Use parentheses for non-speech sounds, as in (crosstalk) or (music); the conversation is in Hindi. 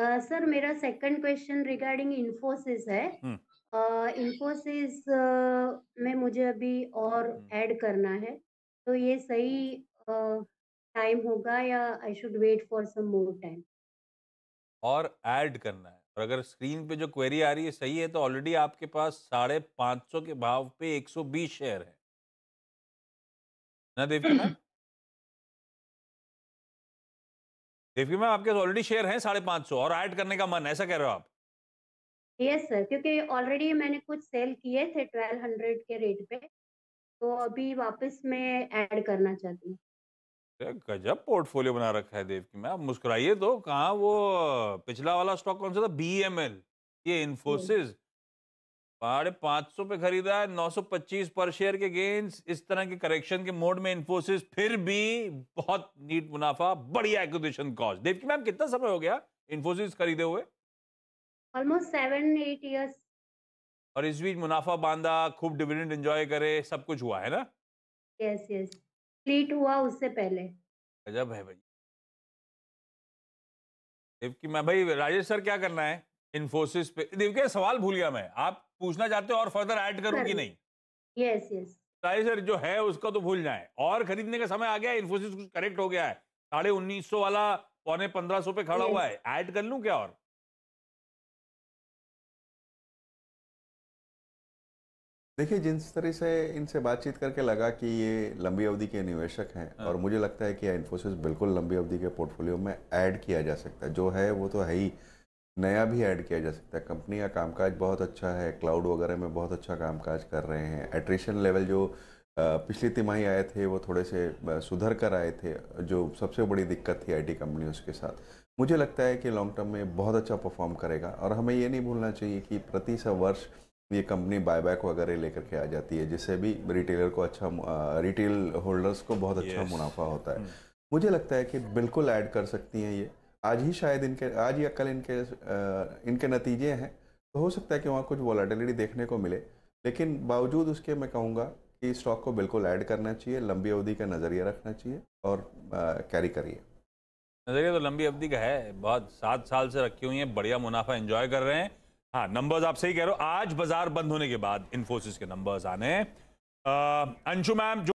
सर uh, मेरा सेकंड क्वेश्चन रिगार्डिंग इन्फोसिस है इन्फोसिस uh, uh, में मुझे अभी और ऐड हम्म। करना है तो ये सही टाइम होगा या I should wait for some more time और ऐड करना है और अगर स्क्रीन पे जो क्वेरी आ रही है सही है तो ऑलरेडी आपके पास साढ़े पाँच सौ के भाव पे एक सौ बीस शेयर है ना देवी (clears throat) देखिए मैम आपके ऑलरेडी शेयर हैं साढ़े पाँच सौ और ऐड करने का मन ऐसा कह रहे हो आप यस yes, सर क्योंकि ऑलरेडी मैंने कुछ सेल किए थे ट्वेल्व हंड्रेड के रेट पे तो अभी वापस में ऐड करना चाहती हूँ गजब पोर्टफोलियो बना रखा है देव की आप मुस्कुराइए तो कहाँ वो पिछला वाला स्टॉक कौन सा था बी ये इन्फोसिस साढ़े पांच सौ पे खरीदा है नौ सौ पच्चीस पर शेयर के गेंस इस तरह के करेक्शन के मोड में इंफोसिस फिर भी बहुत नीट मुनाफा बढ़िया एक्विजिशन कॉस्ट देव की मैम कितना समय हो गया इंफोसिस खरीदे हुए ऑलमोस्ट सेवन एट इयर्स और इस बीच मुनाफा बांधा खूब डिविडेंड एंजॉय करे सब कुछ हुआ है ना यस यस फ्लीट हुआ उससे पहले अजब है भाई देव की मैम भाई राजेश सर क्या करना है इन्फोसिस पे देखिए सवाल भूल गया मैं आप पूछना चाहते हो और फर्दर ऐड करूं कि नहीं यस यस सर जो है उसका तो भूल जाए और खरीदने का समय आ गया इन्फोसिस कुछ करेक्ट हो गया है साढ़े उन्नीस सौ वाला पौने पंद्रह सौ पे खड़ा हुआ है ऐड कर लूं क्या और देखिए जिस तरह से इनसे बातचीत करके लगा कि ये लंबी अवधि के निवेशक हैं हाँ। और मुझे लगता है कि इन्फोसिस बिल्कुल लंबी अवधि के पोर्टफोलियो में ऐड किया जा सकता है जो है वो तो है ही नया भी ऐड किया जा सकता है कंपनी का कामकाज बहुत अच्छा है क्लाउड वगैरह में बहुत अच्छा कामकाज कर रहे हैं एट्रिशन लेवल जो पिछली तिमाही आए थे वो थोड़े से सुधर कर आए थे जो सबसे बड़ी दिक्कत थी आईटी कंपनियों के साथ मुझे लगता है कि लॉन्ग टर्म में बहुत अच्छा परफॉर्म करेगा और हमें ये नहीं भूलना चाहिए कि प्रति सा वर्ष ये कंपनी बायबैक वगैरह लेकर के आ जाती है जिससे भी रिटेलर को अच्छा रिटेल होल्डर्स को बहुत अच्छा yes. मुनाफा होता है हम्म। मुझे लगता है कि बिल्कुल ऐड कर सकती हैं ये आज ही शायद इनके आज या कल इनके इनके नतीजे हैं तो हो सकता है कि वहाँ कुछ वॉलाटिलिटी देखने को मिले लेकिन बावजूद उसके मैं कहूँगा कि स्टॉक को बिल्कुल ऐड करना चाहिए लंबी अवधि का नज़रिया रखना चाहिए और कैरी करिए नज़रिया तो लंबी अवधि का है बहुत सात साल से रखी हुई है बढ़िया मुनाफा इन्जॉय कर रहे हैं हाँ नंबर्स आप सही कह रहे हो आज बाजार बंद होने के बाद इन्फोसिस के नंबर्स आने अंशु मैम